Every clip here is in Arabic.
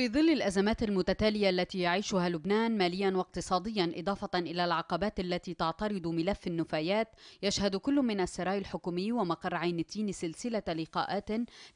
في ظل الأزمات المتتالية التي يعيشها لبنان ماليا واقتصاديا إضافة إلى العقبات التي تعترض ملف النفايات يشهد كل من السراي الحكومي ومقر عين التين سلسلة لقاءات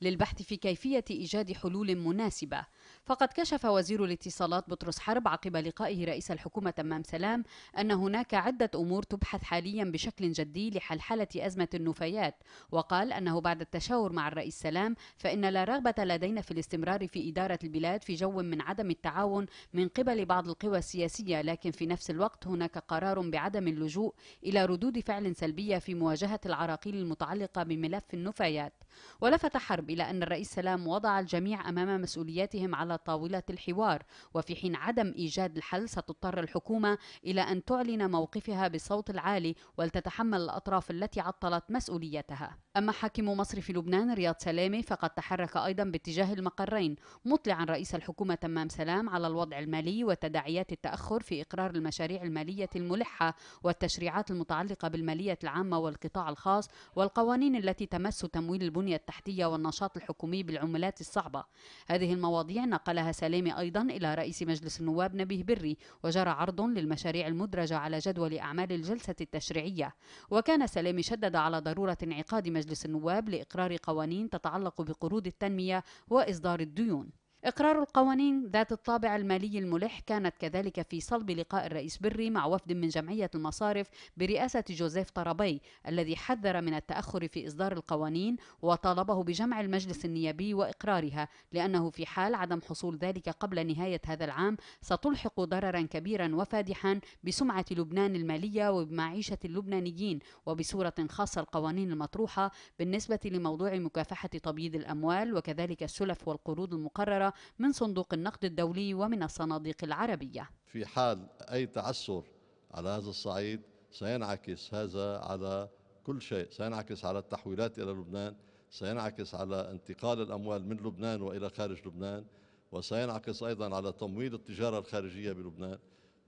للبحث في كيفية إيجاد حلول مناسبة فقد كشف وزير الاتصالات بطرس حرب عقب لقائه رئيس الحكومة تمام سلام أن هناك عدة أمور تبحث حاليا بشكل جدي لحلحلة أزمة النفايات وقال أنه بعد التشاور مع الرئيس سلام فإن لا رغبة لدينا في الاستمرار في إدارة البلاد في في جو من عدم التعاون من قبل بعض القوى السياسية لكن في نفس الوقت هناك قرار بعدم اللجوء إلى ردود فعل سلبية في مواجهة العراقيل المتعلقة بملف النفايات ولفت حرب إلى أن الرئيس سلام وضع الجميع أمام مسؤولياتهم على طاولة الحوار وفي حين عدم إيجاد الحل ستضطر الحكومة إلى أن تعلن موقفها بالصوت العالي ولتتحمل الأطراف التي عطلت مسؤوليتها أما حاكم مصر في لبنان رياض سلامي فقد تحرك أيضا باتجاه المقرين مطلعا رئيس الحكومة تمام سلام على الوضع المالي وتداعيات التأخر في إقرار المشاريع المالية الملحة والتشريعات المتعلقة بالمالية العامة والقطاع الخاص والقوانين التي تمس تمويل البنية التحتية والنشاط الحكومي بالعملات الصعبة هذه المواضيع نقلها سلامي أيضا إلى رئيس مجلس النواب نبيه بري وجرى عرض للمشاريع المدرجة على جدول أعمال الجلسة التشريعية وكان سلامي شدد على ضرورة انعقاد مجلس النواب لإقرار قوانين تتعلق بقروض التنمية وإصدار الديون إقرار القوانين ذات الطابع المالي الملح كانت كذلك في صلب لقاء الرئيس بري مع وفد من جمعية المصارف برئاسة جوزيف طربي الذي حذر من التأخر في إصدار القوانين وطالبه بجمع المجلس النيابي وإقرارها لأنه في حال عدم حصول ذلك قبل نهاية هذا العام ستلحق ضررا كبيرا وفادحا بسمعة لبنان المالية وبمعيشة اللبنانيين وبصورة خاصة القوانين المطروحة بالنسبة لموضوع مكافحة تبييض الأموال وكذلك السلف والقروض المقررة من صندوق النقد الدولي ومن الصناديق العربية في حال أي تعسر على هذا الصعيد سينعكس هذا على كل شيء سينعكس على التحويلات إلى لبنان سينعكس على انتقال الأموال من لبنان وإلى خارج لبنان وسينعكس أيضا على تمويل التجارة الخارجية بلبنان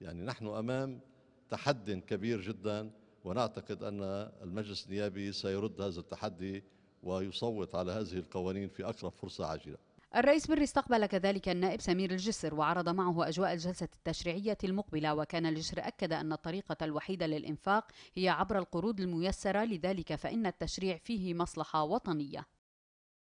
يعني نحن أمام تحدي كبير جدا ونعتقد أن المجلس النيابي سيرد هذا التحدي ويصوت على هذه القوانين في أقرب فرصة عاجلة الرئيس بري استقبل كذلك النائب سمير الجسر وعرض معه أجواء الجلسة التشريعية المقبلة وكان الجسر أكد أن الطريقة الوحيدة للإنفاق هي عبر القروض الميسرة لذلك فإن التشريع فيه مصلحة وطنية